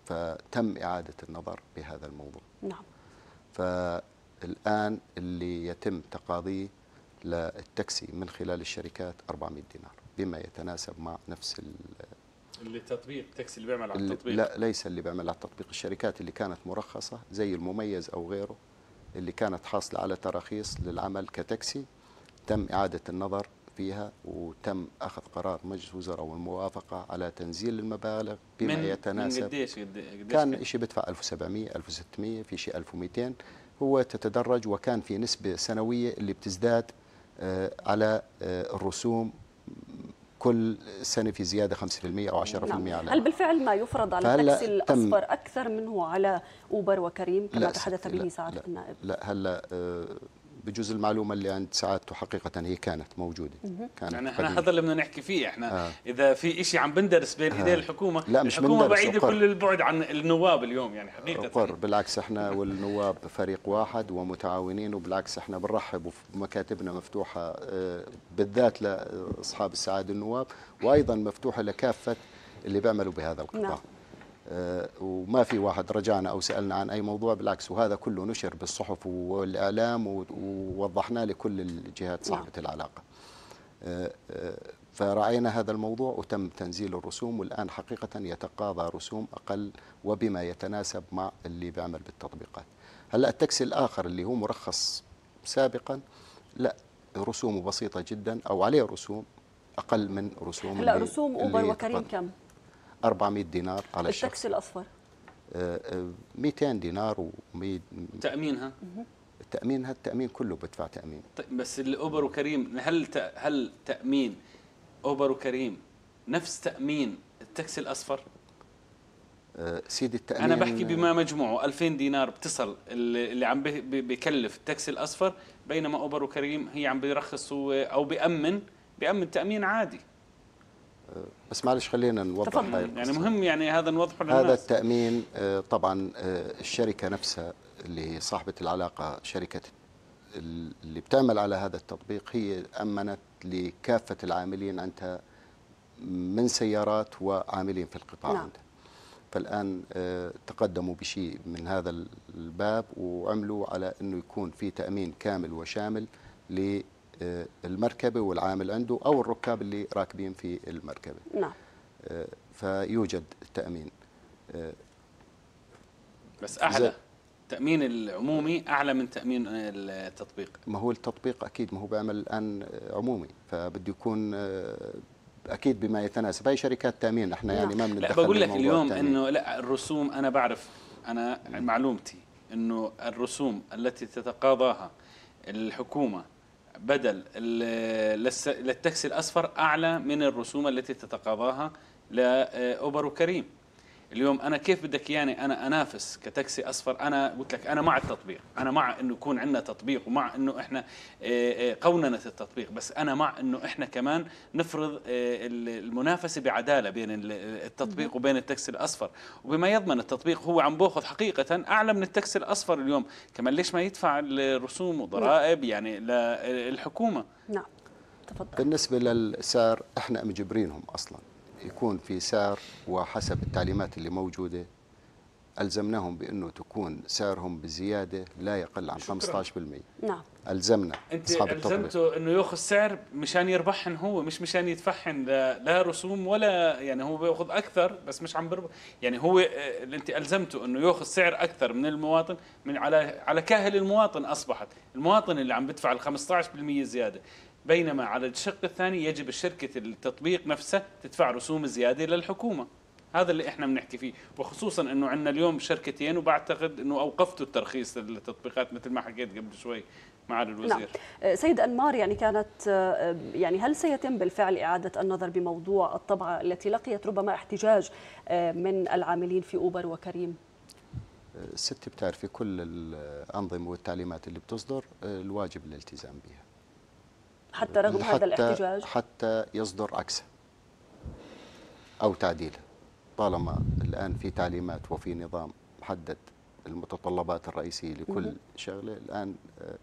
فتم إعادة النظر بهذا الموضوع نعم فالآن اللي يتم تقاضيه للتاكسي من خلال الشركات 400 دينار بما يتناسب مع نفس اللي تطبيق التاكسي اللي بيعمل على التطبيق لا ليس اللي بيعمل على التطبيق الشركات اللي كانت مرخصه زي المميز او غيره اللي كانت حاصله على تراخيص للعمل كتاكسي تم اعاده النظر فيها وتم اخذ قرار مجلس الوزراء والموافقه على تنزيل المبالغ بما من يتناسب من قديش قديش كان شيء بدفع 1700 1600 في شيء 1200 هو تتدرج وكان في نسبه سنويه اللي بتزداد آه، على آه، الرسوم كل سنه في زياده 5% او 10% نعم. على هل بالفعل ما يفرض على التاكسي الاصفر اكثر منه على اوبر وكريم كما لا تحدث به سعاده النائب؟ لا هلا آه، بجوز المعلومه اللي انت ساعدته حقيقه هي كانت موجوده كانت يعني احنا هذا اللي بدنا نحكي فيه احنا آه. اذا في شيء عم بندرس بين ايدي آه. الحكومه لا مش الحكومه بعيده كل البعد عن النواب اليوم يعني حقيقه أقر. بالعكس احنا والنواب فريق واحد ومتعاونين وبالعكس احنا بنرحب ومكاتبنا مفتوحه آه، بالذات لاصحاب السعاده النواب وايضا مفتوحه لكافه اللي بيعملوا بهذا القطاع نعم. آه، وما في واحد رجعنا أو سألنا عن أي موضوع بالعكس وهذا كله نشر بالصحف والإعلام ووضحنا لكل الجهات نعم. صاحبة العلاقة آه، آه، فرأينا هذا الموضوع وتم تنزيل الرسوم والآن حقيقة يتقاضى رسوم أقل وبما يتناسب مع اللي بيعمل بالتطبيقات هلا التاكسي الآخر اللي هو مرخص سابقا لا رسومه بسيطة جدا أو عليه رسوم أقل من رسوم هلا رسوم أوبر وكريم كم؟ 400 دينار على الشخص التاكسي الاصفر 200 آه، آه، دينار و تامينها تامينها التامين كله بدفع تامين طيب بس الاوبر وكريم هل هل تامين اوبر وكريم نفس تامين التاكسي الاصفر آه، سيد التامين انا بحكي بما مجموعه 2000 دينار بتصل اللي عم بكلف التاكسي الاصفر بينما اوبر وكريم هي عم بيرخص او بيامن بيامن تامين عادي آه، بس معلش خلينا نوضح تفضل هاي يعني مهم يعني هذا نوضحه للناس هذا التامين آه، طبعا آه، الشركه نفسها اللي هي صاحبه العلاقه شركه اللي بتعمل على هذا التطبيق هي امنت لكافه العاملين عندها من سيارات وعاملين في القطاع نعم. عندها فالان تقدموا بشيء من هذا الباب وعملوا على انه يكون في تامين كامل وشامل ل آه، المركبه والعامل عنده او الركاب اللي راكبين في المركبه نعم آه، فيوجد التامين آه، بس اعلى التامين العمومي اعلى من تامين التطبيق ما هو التطبيق اكيد ما هو بيعمل الان عمومي فبده يكون اكيد بما يتناسب هي شركات تامين احنا يعني ما نعم. بندخل لا بقول لك اليوم انه لا الرسوم انا بعرف انا معلومتي انه الرسوم التي تتقاضاها الحكومه بدل للتاكسي الاصفر اعلى من الرسوم التي تتقاضاها لاوبر وكريم اليوم انا كيف بدك اياني انا انافس كتاكسي اصفر انا قلت لك انا مع التطبيق انا مع انه يكون عندنا تطبيق ومع انه احنا آه، آه، قوننه التطبيق بس انا مع انه احنا كمان نفرض آه، المنافسه بعداله بين التطبيق وبين التاكسي الاصفر وبما يضمن التطبيق هو عم باخذ حقيقه اعلى من التاكسي الاصفر اليوم كمان ليش ما يدفع الرسوم وضرائب يعني للحكومه نعم تفضل بالنسبه للسعر احنا مجبرينهم اصلا يكون في سعر وحسب التعليمات اللي موجوده الزمناهم بانه تكون سعرهم بزياده لا يقل عن 15% نعم الزمنا انت اصحاب التطبيق انه ياخذ سعر مشان يربحن هو مش مشان يدفعن لا, لا رسوم ولا يعني هو بياخذ اكثر بس مش عم بربح يعني هو اللي آه، انت الزمته انه ياخذ سعر اكثر من المواطن من على على كاهل المواطن اصبحت المواطن اللي عم بدفع ال 15% زياده بينما على الشق الثاني يجب شركة التطبيق نفسها تدفع رسوم زيادة للحكومة هذا اللي احنا بنحكي فيه وخصوصا انه عندنا اليوم شركتين وبعتقد انه اوقفتوا الترخيص للتطبيقات مثل ما حكيت قبل شوي معالي الوزير نعم. أه، سيد انمار يعني كانت أه، يعني هل سيتم بالفعل اعاده النظر بموضوع الطبعه التي لقيت ربما احتجاج أه، من العاملين في اوبر وكريم ستي بتعرفي كل الانظمه والتعليمات اللي بتصدر الواجب الالتزام بها حتى رغم حتى هذا الاحتجاج حتى يصدر عكسه أو تعديله طالما الآن في تعليمات وفي نظام محدد المتطلبات الرئيسية لكل شغلة الآن آه،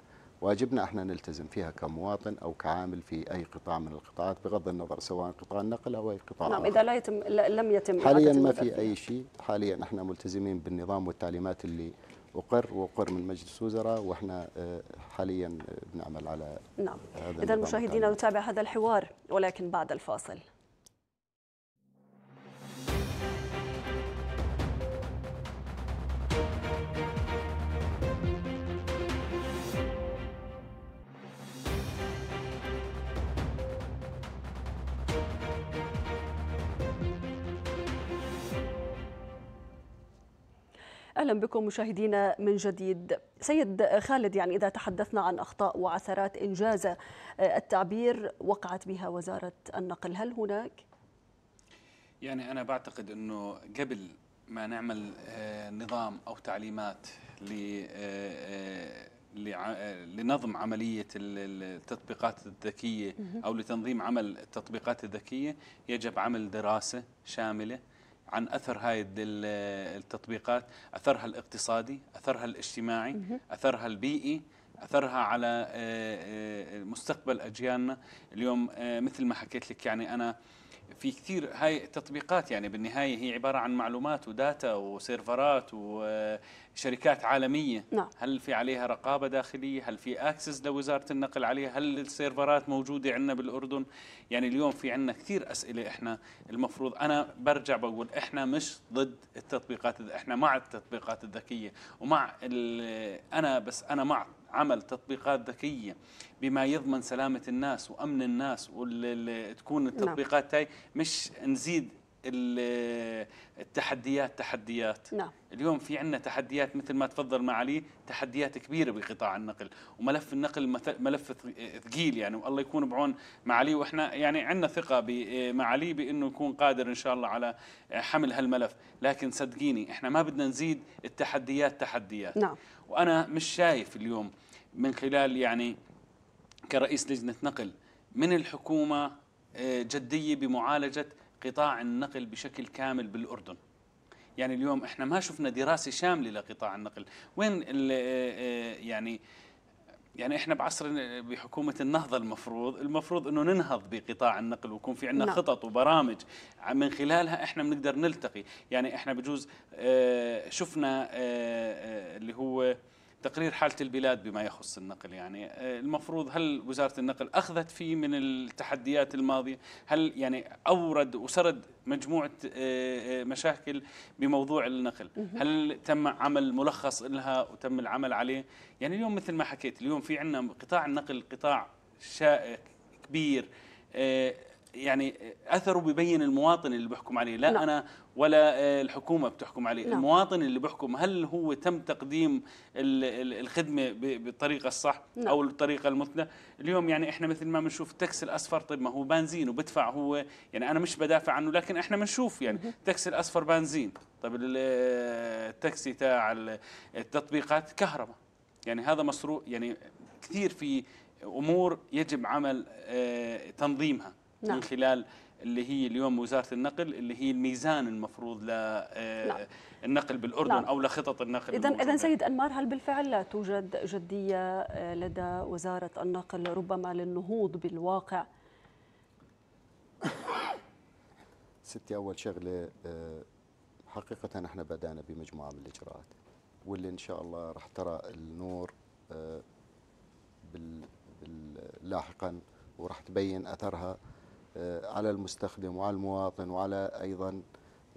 واجبنا احنا نلتزم فيها كمواطن او كعامل في اي قطاع من القطاعات بغض النظر سواء قطاع النقل او اي قطاع نعم آخر. اذا لا يتم لم يتم حاليا ما في اي شيء حاليا احنا ملتزمين بالنظام والتعليمات اللي اقر واقر من مجلس الوزراء واحنا آه، حاليا آه، بنعمل على نعم اذا مشاهدينا نتابع هذا الحوار ولكن بعد الفاصل اهلا بكم مشاهدينا من جديد. سيد خالد يعني اذا تحدثنا عن اخطاء وعثرات انجاز التعبير وقعت بها وزاره النقل، هل هناك؟ يعني انا بعتقد انه قبل ما نعمل آه، نظام او تعليمات ل آه، آه، لنظم عملية التطبيقات الذكية أو لتنظيم عمل التطبيقات الذكية يجب عمل دراسة شاملة عن أثر هاي التطبيقات أثرها الاقتصادي أثرها الاجتماعي أثرها البيئي اثرها على آه، آه، مستقبل اجيالنا اليوم آه، مثل ما حكيت لك يعني انا في كثير هاي التطبيقات يعني بالنهاية هي عبارة عن معلومات وداتا وسيرفرات وشركات عالمية نعم. هل في عليها رقابة داخلية هل في أكسس لوزارة النقل عليها هل السيرفرات موجودة عندنا بالأردن يعني اليوم في عندنا كثير أسئلة إحنا المفروض أنا برجع بقول إحنا مش ضد التطبيقات إحنا مع التطبيقات الذكية ومع أنا بس أنا مع عمل تطبيقات ذكيه بما يضمن سلامه الناس وامن الناس وتكون نعم. التطبيقات هاي مش نزيد التحديات تحديات نعم. اليوم في عندنا تحديات مثل ما تفضل معالي تحديات كبيره بقطاع النقل وملف النقل ملف ثقيل يعني والله يكون بعون معالي واحنا يعني عندنا ثقه بمعالي بانه يكون قادر ان شاء الله على حمل هالملف لكن صدقيني احنا ما بدنا نزيد التحديات تحديات نعم. وانا مش شايف اليوم من خلال يعني كرئيس لجنة نقل من الحكومة آه، جدية بمعالجة قطاع النقل بشكل كامل بالأردن يعني اليوم احنا ما شفنا دراسة شاملة لقطاع النقل وين آه، آه، يعني يعني احنا بعصر بحكومه النهضه المفروض المفروض انه ننهض بقطاع النقل ويكون في عندنا نعم. خطط وبرامج من خلالها احنا بنقدر نلتقي يعني احنا بجوز شفنا اللي هو تقرير حالة البلاد بما يخص النقل يعني آه، المفروض هل وزارة النقل أخذت فيه من التحديات الماضية هل يعني أورد وسرد مجموعة آه، آه، مشاكل بموضوع النقل هل تم عمل ملخص لها وتم العمل عليه يعني اليوم مثل ما حكيت اليوم في عندنا قطاع النقل قطاع شائك كبير يعني اثره ببين المواطن اللي بحكم عليه لا, لا. نعم. انا ولا الحكومه بتحكم عليه لا. نعم. المواطن اللي بحكم هل هو تم تقديم الخدمه بالطريقه الصح لا. نعم. او الطريقه المثلى اليوم يعني احنا مثل ما بنشوف التاكسي الاصفر طيب ما هو بنزين وبدفع هو يعني انا مش بدافع عنه لكن احنا بنشوف يعني التاكسي الاصفر بنزين طيب التاكسي تاع التطبيقات كهرباء يعني هذا مصروف يعني كثير في امور يجب عمل آه، تنظيمها نعم. من خلال اللي هي اليوم وزاره النقل اللي هي الميزان المفروض للنقل آه، نعم. بالاردن نعم. او لخطط النقل اذا اذا سيد انمار هل بالفعل لا توجد جديه آه، لدى وزاره النقل ربما للنهوض بالواقع [coughs] ستي اول شغله آه، حقيقه احنا بدانا بمجموعه من الاجراءات واللي ان شاء الله راح ترى النور بال لاحقا وراح تبين اثرها آه، على المستخدم وعلى المواطن وعلى ايضا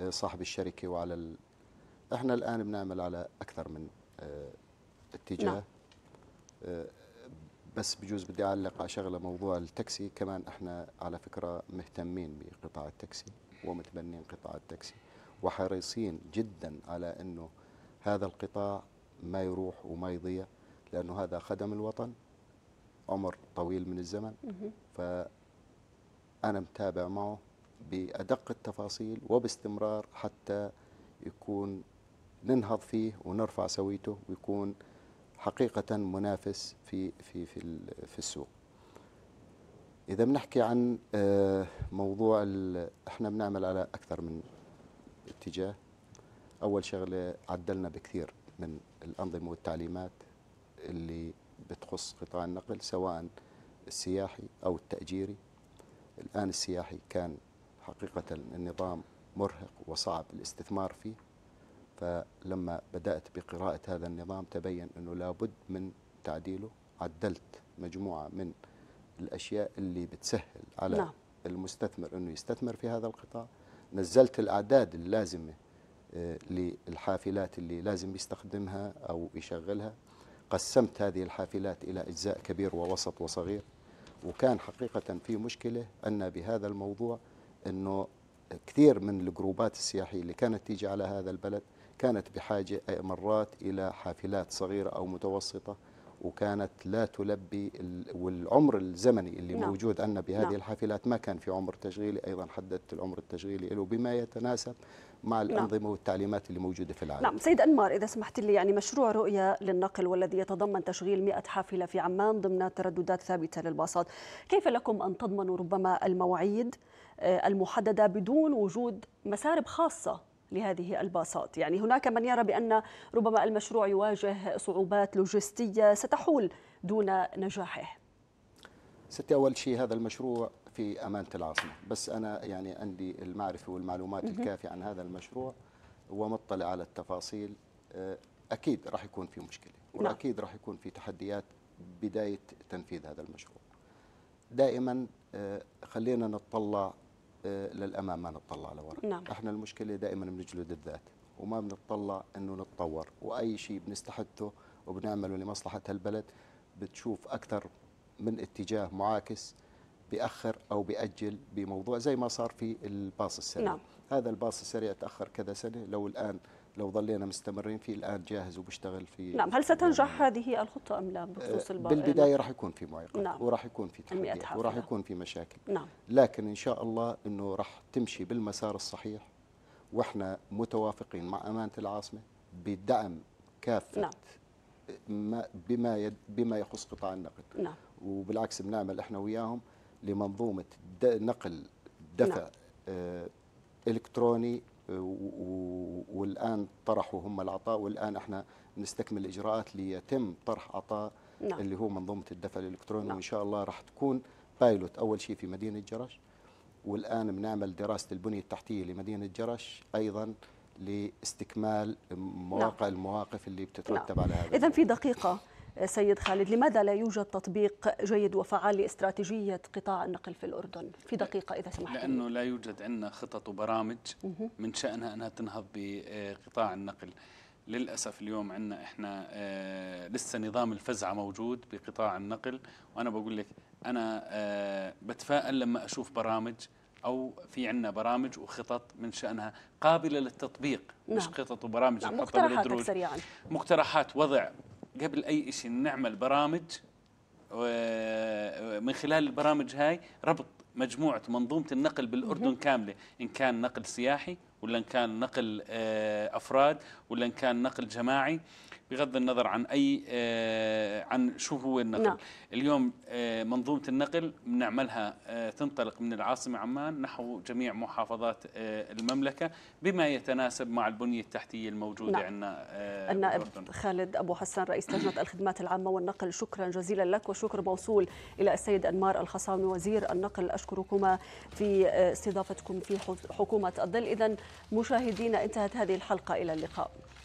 آه، صاحب الشركه وعلى ال... احنا الان بنعمل على اكثر من آه، اتجاه نعم. بس بجوز بدي اعلق على شغله موضوع التاكسي كمان احنا على فكره مهتمين بقطاع التاكسي ومتبنين قطاع التاكسي وحريصين جدا على انه هذا القطاع ما يروح وما يضيع لانه هذا خدم الوطن عمر طويل من الزمن أنا متابع معه بأدق التفاصيل وباستمرار حتى يكون ننهض فيه ونرفع سويته ويكون حقيقة منافس في في في, في السوق. إذا بنحكي عن آه، موضوع احنا بنعمل على أكثر من اتجاه. أول شغلة عدلنا بكثير من الأنظمة والتعليمات اللي بتخص قطاع النقل سواء السياحي أو التأجيري الآن السياحي كان حقيقة النظام مرهق وصعب الاستثمار فيه فلما بدأت بقراءة هذا النظام تبين أنه لابد من تعديله عدلت مجموعة من الأشياء اللي بتسهل على نعم. المستثمر أنه يستثمر في هذا القطاع نزلت الأعداد اللازمة آه، للحافلات اللي لازم يستخدمها أو يشغلها قسمت هذه الحافلات إلى أجزاء كبير ووسط وصغير وكان حقيقة في مشكلة أن بهذا الموضوع أنه كثير من الجروبات السياحية اللي كانت تيجي على هذا البلد كانت بحاجة مرات إلى حافلات صغيرة أو متوسطة وكانت لا تلبي والعمر الزمني اللي نعم. موجود عندنا بهذه نعم. الحافلات ما كان في عمر تشغيلي ايضا حددت العمر التشغيلي له بما يتناسب مع نعم. الانظمه نعم. والتعليمات اللي موجوده في العالم. نعم سيد انمار اذا سمحت لي يعني مشروع رؤيه للنقل والذي يتضمن تشغيل 100 حافله في عمان ضمن ترددات ثابته للباصات، كيف لكم ان تضمنوا ربما المواعيد آه، المحدده بدون وجود مسارب خاصه لهذه الباصات يعني هناك من يرى بأن ربما المشروع يواجه صعوبات لوجستية ستحول دون نجاحه ستي أول شيء هذا المشروع في أمانة العاصمة بس أنا يعني عندي المعرفة والمعلومات الكافية عن هذا المشروع ومطلع على التفاصيل آه، أكيد راح يكون في مشكلة نعم. وأكيد راح يكون في تحديات بداية تنفيذ هذا المشروع دائما آه، خلينا نتطلع آه، للامام ما نتطلع لورا نعم. احنا المشكله دائما بنجلد الذات وما بنتطلع انه نتطور واي شيء بنستحدثه وبنعمله لمصلحه هالبلد بتشوف اكثر من اتجاه معاكس بيأخر أو بيأجل بموضوع زي ما صار في الباص السريع نعم. هذا الباص السريع تأخر كذا سنة لو الآن لو ظلينا مستمرين فيه الان جاهز وبشتغل فيه نعم هل ستنجح هذه الخطه ام لا بخصوص آه، البعض بالبدايه راح يكون في معيقات نعم. وراح يكون في تحديات وراح يكون في مشاكل نعم. لكن ان شاء الله انه راح تمشي بالمسار الصحيح واحنا متوافقين مع امانه العاصمه بدعم كافه نعم. ما بما يد بما يخص قطاع النقل نعم. وبالعكس بنعمل احنا وياهم لمنظومه نقل دفع نعم. آه، الكتروني والان طرحوا هم العطاء والان احنا نستكمل الاجراءات ليتم طرح عطاء نعم. اللي هو منظومه الدفع الالكتروني نعم. وان شاء الله راح تكون بايلوت اول شيء في مدينه جرش والان بنعمل دراسه البنيه التحتيه لمدينه جرش ايضا لاستكمال مواقع نعم. المواقف اللي بتترتب نعم. على هذا اذا في دقيقه سيد خالد لماذا لا يوجد تطبيق جيد وفعال لاستراتيجية قطاع النقل في الأردن في دقيقة إذا سمحت لأنه لا يوجد عندنا خطط وبرامج من شأنها أنها تنهض بقطاع النقل للأسف اليوم عندنا إحنا آه، لسه نظام الفزعة موجود بقطاع النقل وأنا بقول لك أنا آه، بتفائل لما أشوف برامج أو في عندنا برامج وخطط من شأنها قابلة للتطبيق نعم. مش خطط وبرامج نعم. مقترحات سريعا مقترحات وضع قبل أي شيء نعمل برامج من خلال البرامج هاي ربط مجموعة منظومة النقل بالأردن كاملة إن كان نقل سياحي ولا إن كان نقل آه، أفراد ولا إن كان نقل جماعي بغض النظر عن اي آه، عن شو هو النقل نعم. اليوم آه، منظومه النقل بنعملها آه، تنطلق من العاصمه عمان نحو جميع محافظات المملكه بما يتناسب مع البنيه التحتيه الموجوده نعم. عندنا النائب بوردن. خالد ابو حسان رئيس لجنه الخدمات العامه والنقل شكرا جزيلا لك وشكر موصول الى السيد انمار الخصاوي وزير النقل اشكركما في استضافتكم في حكومه الظل اذا مشاهدينا انتهت هذه الحلقه الى اللقاء